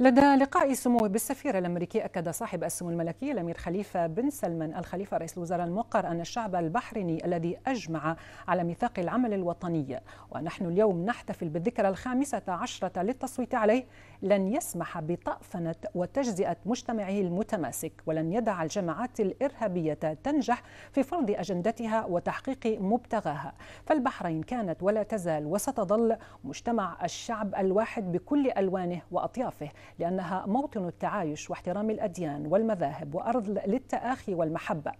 لدى لقاء سموه بالسفير الامريكي اكد صاحب السمو الملكي الامير خليفه بن سلمان الخليفه رئيس الوزراء الموقر ان الشعب البحريني الذي اجمع على ميثاق العمل الوطني ونحن اليوم نحتفل بالذكرى الخامسه عشره للتصويت عليه لن يسمح بطأفنه وتجزئه مجتمعه المتماسك ولن يدع الجماعات الارهابيه تنجح في فرض اجندتها وتحقيق مبتغاها فالبحرين كانت ولا تزال وستظل مجتمع الشعب الواحد بكل الوانه واطيافه لأنها موطن التعايش واحترام الأديان والمذاهب وأرض للتآخي والمحبة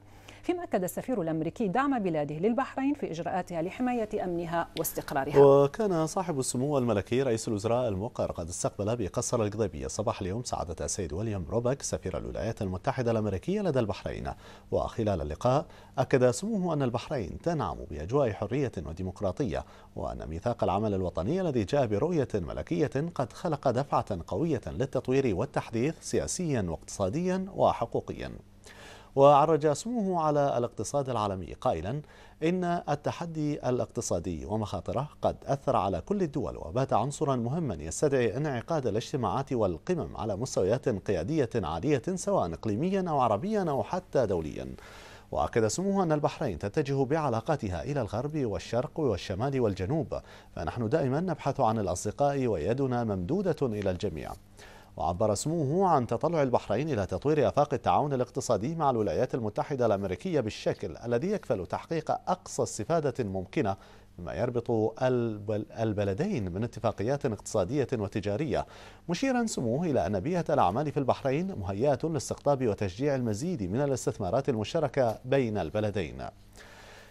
فيما أكد السفير الأمريكي دعم بلاده للبحرين في إجراءاتها لحماية أمنها واستقرارها وكان صاحب السمو الملكي رئيس الوزراء الموقر قد استقبل بقصر القضيبية صباح اليوم سعادة السيد وليام روبك سفير الولايات المتحدة الأمريكية لدى البحرين وخلال اللقاء أكد سموه أن البحرين تنعم بأجواء حرية وديمقراطية وأن ميثاق العمل الوطني الذي جاء برؤية ملكية قد خلق دفعة قوية للتطوير والتحديث سياسيا واقتصاديا وحقوقيا وعرج اسمه على الاقتصاد العالمي قائلا إن التحدي الاقتصادي ومخاطره قد أثر على كل الدول وبات عنصرا مهما يستدعي انعقاد الاجتماعات والقمم على مستويات قيادية عالية سواء إقليميا أو عربيا أو حتى دوليا وأكد سموه أن البحرين تتجه بعلاقاتها إلى الغرب والشرق والشمال والجنوب فنحن دائما نبحث عن الأصدقاء ويدنا ممدودة إلى الجميع وعبر سموه عن تطلع البحرين إلى تطوير آفاق التعاون الاقتصادي مع الولايات المتحدة الأمريكية بالشكل الذي يكفل تحقيق أقصى استفادة ممكنة مما يربط البلدين من اتفاقيات اقتصادية وتجارية مشيرا سموه إلى أن بيئة الأعمال في البحرين مهيئة لاستقطاب وتشجيع المزيد من الاستثمارات المشتركة بين البلدين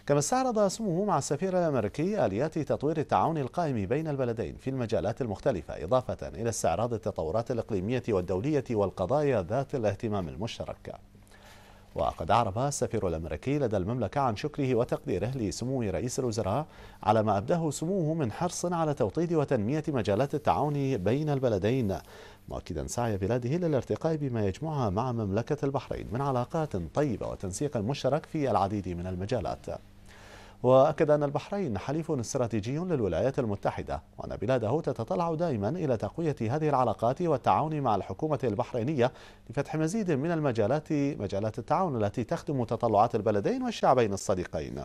كما استعرض سموه مع السفير الأمريكي آليات تطوير التعاون القائم بين البلدين في المجالات المختلفة إضافة إلى استعراض التطورات الإقليمية والدولية والقضايا ذات الاهتمام المشترك وقد أعرب السفير الأمريكي لدى المملكة عن شكره وتقديره لسمو رئيس الوزراء على ما أبداه سموه من حرص على توطيد وتنمية مجالات التعاون بين البلدين مؤكدا سعي بلاده للارتقاء بما يجمعها مع مملكة البحرين من علاقات طيبة وتنسيق مشترك في العديد من المجالات وأكد أن البحرين حليف استراتيجي للولايات المتحدة وأن بلاده تتطلع دائما إلى تقوية هذه العلاقات والتعاون مع الحكومة البحرينية لفتح مزيد من المجالات مجالات التعاون التي تخدم تطلعات البلدين والشعبين الصديقين